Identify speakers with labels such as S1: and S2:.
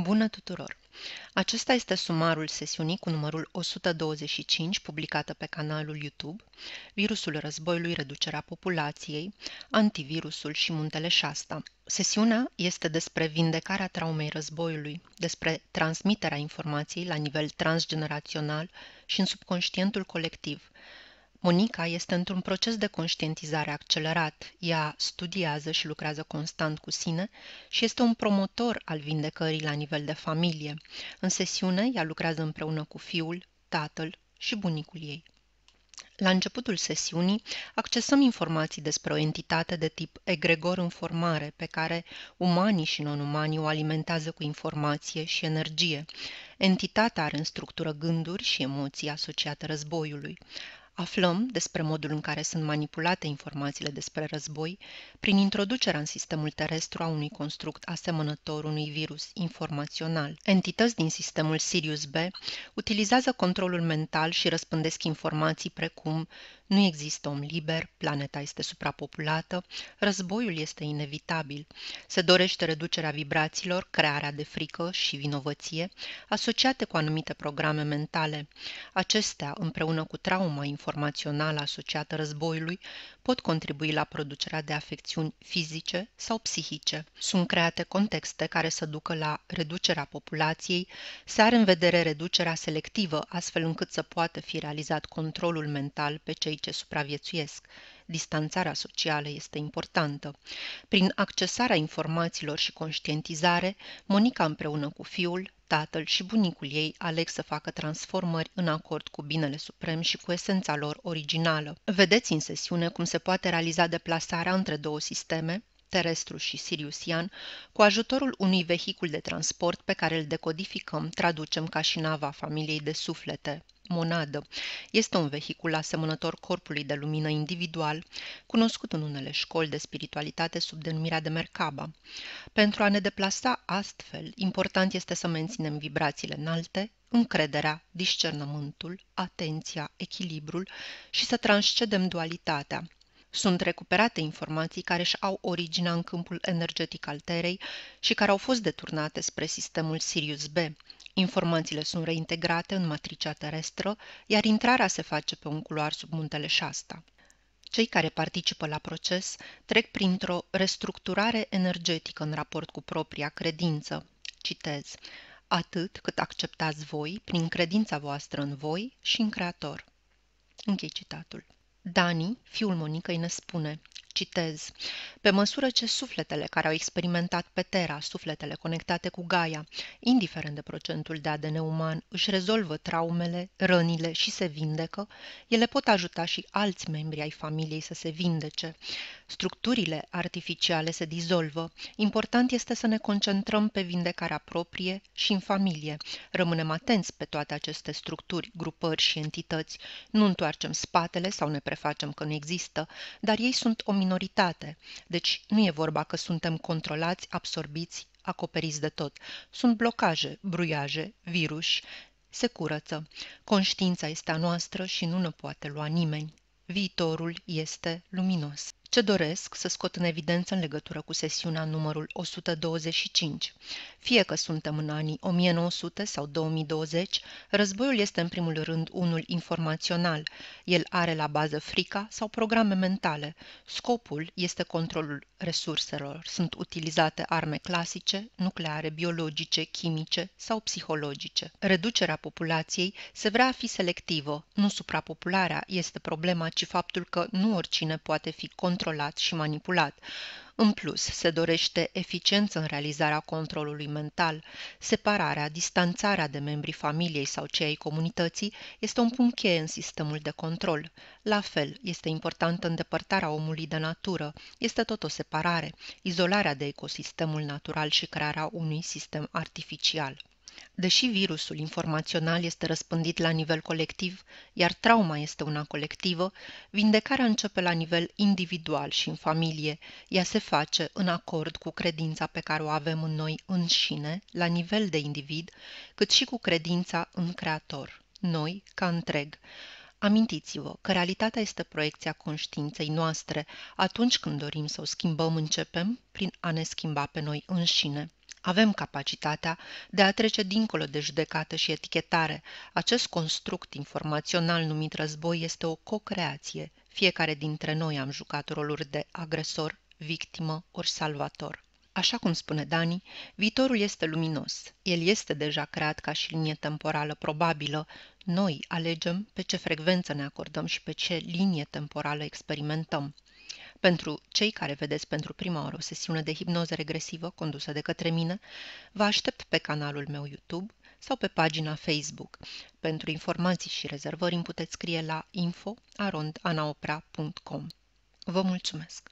S1: Bună tuturor! Acesta este sumarul sesiunii cu numărul 125 publicată pe canalul YouTube, Virusul războiului, reducerea populației, antivirusul și muntele șasta. Sesiunea este despre vindecarea traumei războiului, despre transmiterea informației la nivel transgenerațional și în subconștientul colectiv, Monica este într-un proces de conștientizare accelerat. Ea studiază și lucrează constant cu sine și este un promotor al vindecării la nivel de familie. În sesiune, ea lucrează împreună cu fiul, tatăl și bunicul ei. La începutul sesiunii accesăm informații despre o entitate de tip egregor în formare, pe care umanii și non-umanii o alimentează cu informație și energie. Entitatea are în structură gânduri și emoții asociate războiului. Aflăm despre modul în care sunt manipulate informațiile despre război prin introducerea în sistemul terestru a unui construct asemănător unui virus informațional. Entități din sistemul Sirius B utilizează controlul mental și răspândesc informații precum nu există om liber, planeta este suprapopulată, războiul este inevitabil, se dorește reducerea vibrațiilor, crearea de frică și vinovăție, asociate cu anumite programe mentale. Acestea, împreună cu trauma informațională asociată războiului pot contribui la producerea de afecțiuni fizice sau psihice. Sunt create contexte care să ducă la reducerea populației, se are în vedere reducerea selectivă, astfel încât să poată fi realizat controlul mental pe cei ce supraviețuiesc. Distanțarea socială este importantă. Prin accesarea informațiilor și conștientizare, Monica împreună cu fiul tatăl și bunicul ei aleg să facă transformări în acord cu binele suprem și cu esența lor originală. Vedeți în sesiune cum se poate realiza deplasarea între două sisteme, terestru și siriusian, cu ajutorul unui vehicul de transport pe care îl decodificăm, traducem ca și nava familiei de suflete, monadă. Este un vehicul asemănător corpului de lumină individual, cunoscut în unele școli de spiritualitate sub denumirea de Merkaba. Pentru a ne deplasa astfel, important este să menținem vibrațiile înalte, încrederea, discernământul, atenția, echilibrul și să transcedem dualitatea, sunt recuperate informații care își au originea în câmpul energetic al Terei și care au fost deturnate spre sistemul Sirius B. Informațiile sunt reintegrate în matricea terestră, iar intrarea se face pe un culoar sub muntele Șasta. Cei care participă la proces trec printr-o restructurare energetică în raport cu propria credință. Citez atât cât acceptați voi prin credința voastră în voi și în Creator. Închei citatul. Dani, fiul Monicăi, ne spune Citez. Pe măsură ce sufletele care au experimentat pe Terra, sufletele conectate cu Gaia, indiferent de procentul de ADN uman, își rezolvă traumele, rănile și se vindecă, ele pot ajuta și alți membri ai familiei să se vindece. Structurile artificiale se dizolvă. Important este să ne concentrăm pe vindecarea proprie și în familie. Rămânem atenți pe toate aceste structuri, grupări și entități. Nu întoarcem spatele sau ne prefacem că nu există, dar ei sunt o minoritate. Deci nu e vorba că suntem controlați, absorbiți, acoperiți de tot. Sunt blocaje, bruiaje, virus, se curăță. Conștiința este a noastră și nu ne poate lua nimeni. Viitorul este luminos ce doresc să scot în evidență în legătură cu sesiunea numărul 125. Fie că suntem în anii 1900 sau 2020, războiul este în primul rând unul informațional. El are la bază frica sau programe mentale. Scopul este controlul resurselor. Sunt utilizate arme clasice, nucleare, biologice, chimice sau psihologice. Reducerea populației se vrea a fi selectivă. Nu suprapopularea este problema, ci faptul că nu oricine poate fi controlat controlat și manipulat. În plus, se dorește eficiență în realizarea controlului mental. Separarea, distanțarea de membrii familiei sau cei ai comunității este un punct cheie în sistemul de control. La fel, este importantă îndepărtarea omului de natură. Este tot o separare, izolarea de ecosistemul natural și crearea unui sistem artificial. Deși virusul informațional este răspândit la nivel colectiv, iar trauma este una colectivă, vindecarea începe la nivel individual și în familie. Ea se face în acord cu credința pe care o avem în noi înșine, la nivel de individ, cât și cu credința în Creator, noi ca întreg. Amintiți-vă că realitatea este proiecția conștiinței noastre. Atunci când dorim să o schimbăm, începem prin a ne schimba pe noi înșine. Avem capacitatea de a trece dincolo de judecată și etichetare. Acest construct informațional numit război este o co-creație. Fiecare dintre noi am jucat roluri de agresor, victimă ori salvator. Așa cum spune Dani, viitorul este luminos. El este deja creat ca și linie temporală probabilă. Noi alegem pe ce frecvență ne acordăm și pe ce linie temporală experimentăm. Pentru cei care vedeți pentru prima oară o sesiune de hipnoză regresivă condusă de către mine, vă aștept pe canalul meu YouTube sau pe pagina Facebook. Pentru informații și rezervări îmi puteți scrie la info.anaopra.com Vă mulțumesc!